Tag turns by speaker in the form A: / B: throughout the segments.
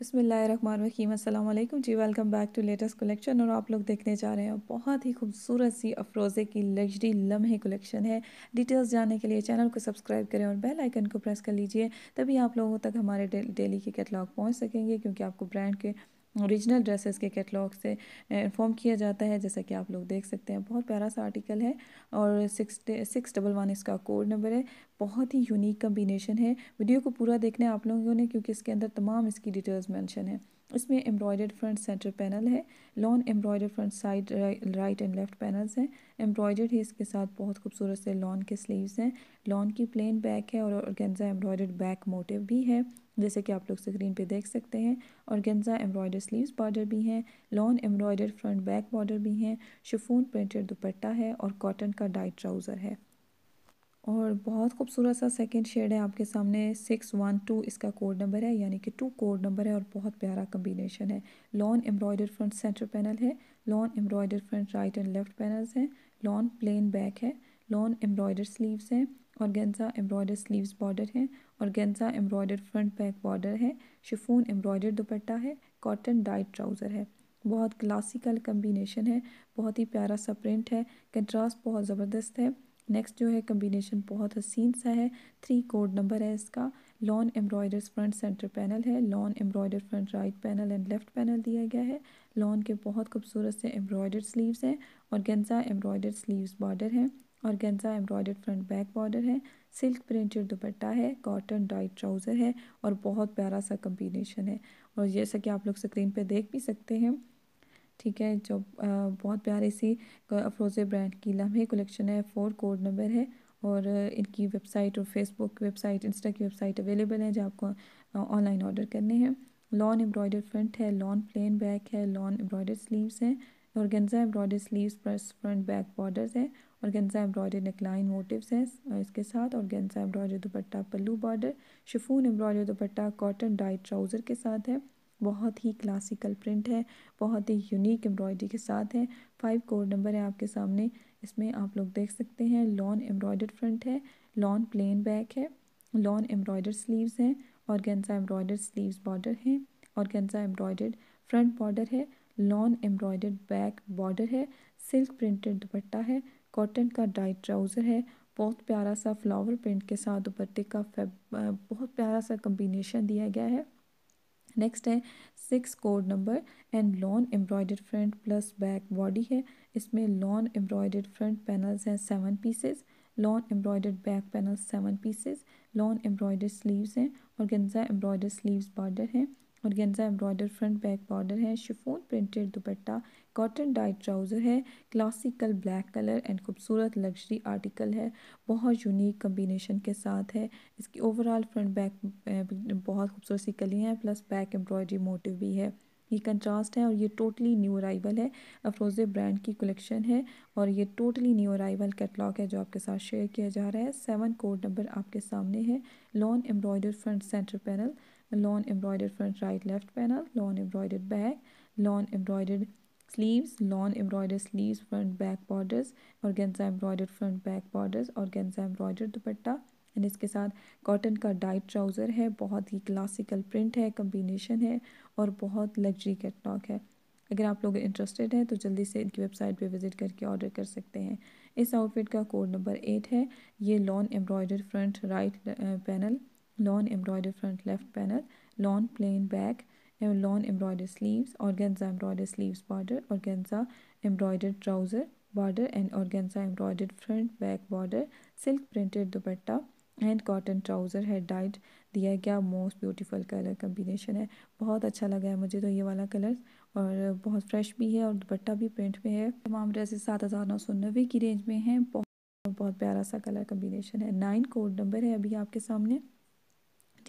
A: बसमीम अल्लाम जी welcome back to latest collection और आप लोग देखने जा रहे हैं बहुत ही खूबसूरत सी अफरोज़े की लग्जरी लम्हे कलेक्शन है डिटेल्स जानने के लिए चैनल को सब्सक्राइब करें और बेल आइकन को प्रेस कर लीजिए तभी आप लोगों तक हमारे डेली के कैटलॉग पहुंच सकेंगे क्योंकि आपको ब्रांड के ओरिजिनल ड्रेसेस के कैटलॉग से इन्फॉर्म किया जाता है जैसा कि आप लोग देख सकते हैं बहुत प्यारा सा आर्टिकल है और सिक्स सिक्स डबल वन इसका कोड नंबर है बहुत ही यूनिक कम्बिनेशन है वीडियो को पूरा देखना है आप लोगों ने क्योंकि इसके अंदर तमाम इसकी डिटेल्स मेंशन है इसमें एम्ब्रॉयडर्ड फ्रंट सेंटर पैनल है lawn embroidered front side right and left panels हैं एम्ब्रॉयडर्ड है इसके साथ बहुत खूबसूरत से लॉन के स्लीव्स हैं लॉन की प्लेन बैक है और ऑर्गेन्जा एम्ब्रॉयडर्ड बैक मोटिव भी है जैसे कि आप लोग स्क्रीन पे देख सकते हैं और गेंजा एम्ब्रॉयडर स्लीव्स बॉर्डर भी हैं lawn embroider front back border भी हैं शिफोन प्रिंटेड दुपट्टा है और कॉटन का डाइट ट्राउज़र है और बहुत खूबसूरत सा सेकंड शेड है आपके सामने सिक्स वन टू इसका कोड नंबर है यानी कि टू कोड नंबर है और बहुत प्यारा कम्बिनेशन है lawn embroider front centre panel है lawn embroider front right and left panels हैं लॉन प्लेन बैक है लॉन एम्ब्रॉयडर स्लीव्स हैं और गेंजा एम्ब्रॉयडर स्लीव्स बॉर्डर है organza embroider front back border है शिफोन एम्ब्रॉयडर दुपट्टा है कॉटन डाइट ट्राउज़र है बहुत क्लासिकल कम्बिनेशन है बहुत ही प्यारा सा प्रिंट है कंट्रास्ट बहुत ज़बरदस्त है नेक्स्ट जो है कम्बिनेशन बहुत हसीन सा है थ्री कोड नंबर है इसका lawn embroiders front centre panel है lawn embroider front right panel and left panel दिया गया है लॉन के बहुत खूबसूरत से एम्ब्रॉयडर्ड स्लीव्स हैं और गेंजा एम्ब्रॉयडर स्लीव्स बॉर्डर हैं organza embroidered front back border है सिल्क प्रिंटेड दुपट्टा है कॉटन डाइट ट्राउज़र है और बहुत प्यारा सा कम्बिनेशन है और जैसा कि आप लोग स्क्रीन पे देख भी सकते हैं ठीक है जो बहुत प्यारे सी अफ्रोजे ब्रांड की लम्हे कलेक्शन है फोर कोड नंबर है और इनकी वेबसाइट और फेसबुक वेबसाइट इंस्टा की वेबसाइट अवेलेबल है जो आपको ऑनलाइन ऑर्डर करने हैं लॉन एम्ब्रॉयडर फ्रंट है लॉन प्लेन बैक है लॉन एम्ब्रॉयडर स्लीव्स हैं और organza embroider sleeves plus front back borders है और गेंजा एम्ब्रॉयडर नेकलाइन मोटिव्स हैं इसके साथ और organza embroidery dupatta pallu border chiffon embroidery dupatta cotton dyed trouser के साथ है बहुत ही क्लासिकल प्रिंट है बहुत ही यूनिक एम्ब्रॉयडरी के साथ है फाइव कोड नंबर है आपके सामने इसमें आप लोग देख सकते हैं लॉन एम्ब्रॉयडर फ्रंट है लॉन प्लेन बैक है लॉन एम्ब्रॉयडर स्लीव्स हैं और गेंजा एम्ब्रॉयडर स्लीव्स बॉर्डर हैं और गेंजा एम्ब्रॉयडर फ्रंट बॉर्डर है लॉन एम्ब्रॉयडर्ड बैक बॉर्डर है सिल्क प्रिंटेड दुपट्टा है कॉटन का डाइट ट्राउज़र है बहुत प्यारा सा फ्लावर प्रिंट के साथ दुपट्टे का फैब बहुत प्यारा सा कम्बिनेशन दिया गया है नेक्स्ट है six code number and lawn embroidered front plus back body है इसमें लॉन एम्ब्रॉयडर्ड फ्रंट पैनल्स हैं seven pieces lawn embroidered back panel seven pieces lawn embroidered sleeves हैं और गेंजा एम्ब्रॉयडर्ड स्लीव्स बॉर्डर हैं और organza embroidered front back border है chiffon printed dupatta cotton dye trouser है classical black colour and खूबसूरत luxury article है बहुत unique combination के साथ है इसकी ओवरऑल फ्रंट बैक बहुत खूबसूरत सी कलियाँ हैं प्लस बैक एम्ब्रॉयडरी मोटिव भी है ये कंट्रास्ट है और ये टोटली न्यू अराइवल है अफरोज़े ब्रांड की कलेक्शन है और ये टोटली न्यू अराइवल कैटलॉग है जो आपके साथ शेयर किया जा रहा है सेवन कोड नंबर आपके सामने है lawn embroider front centre panel lawn embroider front right left panel lawn embroider back lawn embroider sleeves sleeves sleeves front back borders organza organza front back borders organza embroidered dupatta and इसके साथ cotton का diet trouser है बहुत ही classical print है combination है और बहुत लग्जरी कैटलॉग है अगर आप लोग इंटरेस्टेड हैं तो जल्दी से इनकी वेबसाइट पे विज़िट करके ऑर्डर कर सकते हैं इस आउटफिट का कोड नंबर एट है ये lawn embroider front right panel lawn embroider front left panel lawn plain back lawn embroider sleeves organza embroider sleeves border organza embroider trouser border and organza embroidered front back border silk printed dupatta and cotton trouser है dyed दिया गया most beautiful colour combination है बहुत अच्छा लगा है मुझे तो ये वाला कलर और बहुत फ्रेश भी है और दुपट्टा भी प्रिंट में है तमाम ड्रेसेस सात हज़ार नौ सौ नब्बे की रेंज में हैं बहुत बहुत प्यारा सा कलर कम्बिनेशन है नाइन कोड नंबर है अभी आपके सामने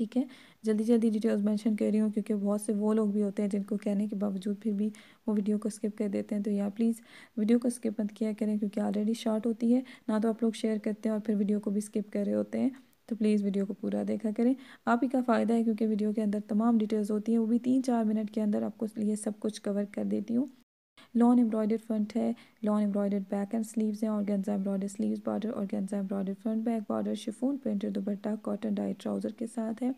A: ठीक है जल्दी जल्दी डिटेल्स मेंशन कर रही हूँ क्योंकि बहुत से वो लोग भी होते हैं जिनको कहने के बावजूद फिर भी वो वीडियो को स्किप कर देते हैं तो यार प्लीज़ वीडियो को स्किप मत किया करें क्योंकि ऑलरेडी शॉर्ट होती है ना तो आप लोग शेयर करते हैं और फिर वीडियो को भी स्किप कर रहे होते हैं तो प्लीज़ वीडियो को पूरा देखा करें आप ही का फ़ायदा है क्योंकि वीडियो के अंदर तमाम डिटेल्स होती हैं वो भी तीन चार मिनट के अंदर आपको लिए सब कुछ कवर कर देती हूँ लॉन एम्ब्रॉयडर फ्रंट है lawn embroider back and sleeves हैं organza embroider sleeve border organza embroider front back border chiffon printed dupatta cotton dyed trouser के साथ है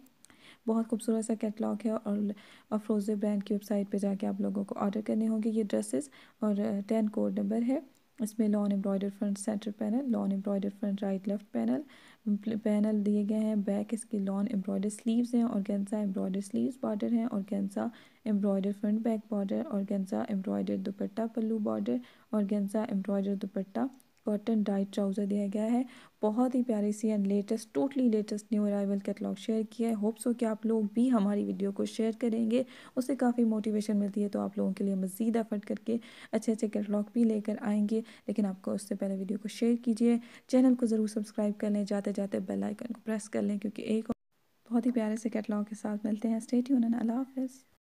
A: बहुत खूबसूरत सा कैटलॉग है और अफ्रोज़े ब्रांड की वेबसाइट पे जाके आप लोगों को ऑर्डर करने होंगे ये ड्रेसेस और टेन कोड नंबर है इसमें lawn embroider front centre panel lawn embroider front right left panel panel दिए गए हैं बैक इसके लॉन एम्ब्रॉयडर स्लीव्स हैं और गेंसा एम्ब्रॉयडर स्लीव्स बॉर्डर हैं और organza embroider front back border और organza embroider dupatta pallu border और organza embroider dupatta cotton dyed trouser दिया गया है बहुत ही प्यारी सी and latest totally latest new arrival catalogue share किया है होप्स हो कि आप लोग भी हमारी वीडियो को शेयर करेंगे उससे काफ़ी मोटिवेशन मिलती है तो आप लोगों के लिए मज़ीद एफर्ट करके अच्छे अच्छे कैटलॉग भी लेकर आएंगे लेकिन आपको उससे पहले वीडियो को शेयर कीजिए चैनल को ज़रूर सब्सक्राइब कर लें जाते जाते बेल आइकन को प्रेस कर लें क्योंकि एक बहुत ही प्यारे से कैटलॉग के साथ मिलते हैं स्टेट यून अल्लाह हाफिज़